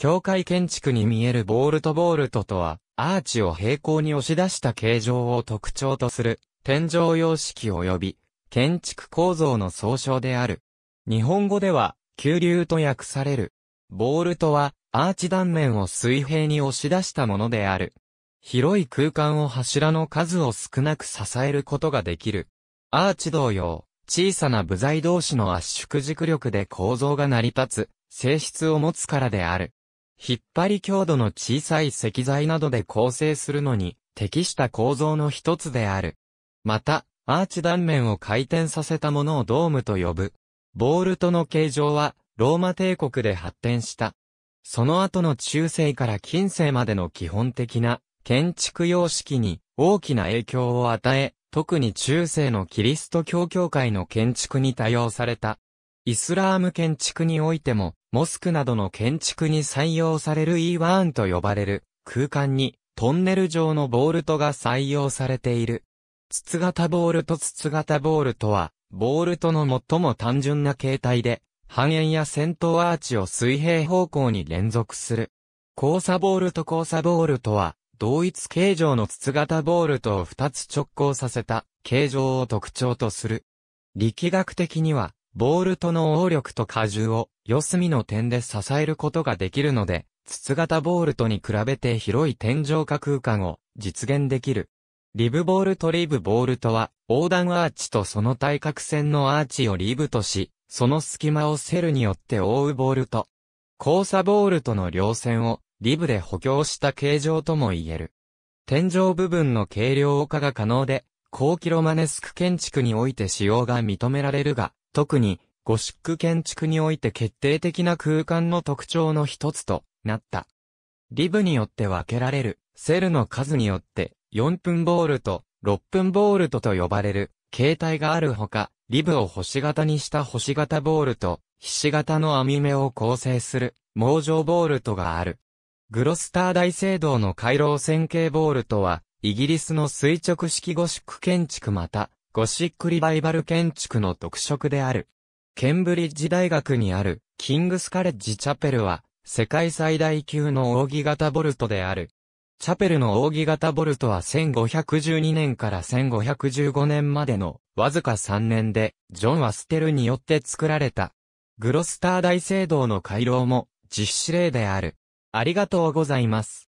教会建築に見えるボールトボールトとは、アーチを平行に押し出した形状を特徴とする、天井様式及び、建築構造の総称である。日本語では、急流と訳される。ボールトは、アーチ断面を水平に押し出したものである。広い空間を柱の数を少なく支えることができる。アーチ同様、小さな部材同士の圧縮軸力で構造が成り立つ、性質を持つからである。引っ張り強度の小さい石材などで構成するのに適した構造の一つである。また、アーチ断面を回転させたものをドームと呼ぶ。ボールトの形状はローマ帝国で発展した。その後の中世から近世までの基本的な建築様式に大きな影響を与え、特に中世のキリスト教教会の建築に多用された。イスラーム建築においても、モスクなどの建築に採用される E1 と呼ばれる空間にトンネル状のボールトが採用されている。筒型ボールト筒型ボールトは、ボールトの最も単純な形態で、半円や先頭アーチを水平方向に連続する。交差ボールト交差ボールトは、同一形状の筒型ボールトを2つ直交させた形状を特徴とする。力学的には、ボールとの応力と荷重を四隅の点で支えることができるので、筒型ボールとに比べて広い天井下空間を実現できる。リブボールとリブボールとは横断アーチとその対角線のアーチをリブとし、その隙間をセルによって覆うボールと、交差ボールとの両線をリブで補強した形状とも言える。天井部分の軽量化が可能で、高キロマネスク建築において使用が認められるが、特に、ゴシック建築において決定的な空間の特徴の一つとなった。リブによって分けられるセルの数によって4分ボールと6分ボールとと呼ばれる形態があるほか、リブを星型にした星型ボールと菱型形の網目を構成する網状ボールとがある。グロスター大聖堂の回廊線形ボールとは、イギリスの垂直式ゴシック建築また、ゴシックリバイバル建築の特色である。ケンブリッジ大学にあるキングスカレッジチャペルは世界最大級の扇形ボルトである。チャペルの扇形ボルトは1512年から1515年までのわずか3年でジョン・アステルによって作られた。グロスター大聖堂の回廊も実施例である。ありがとうございます。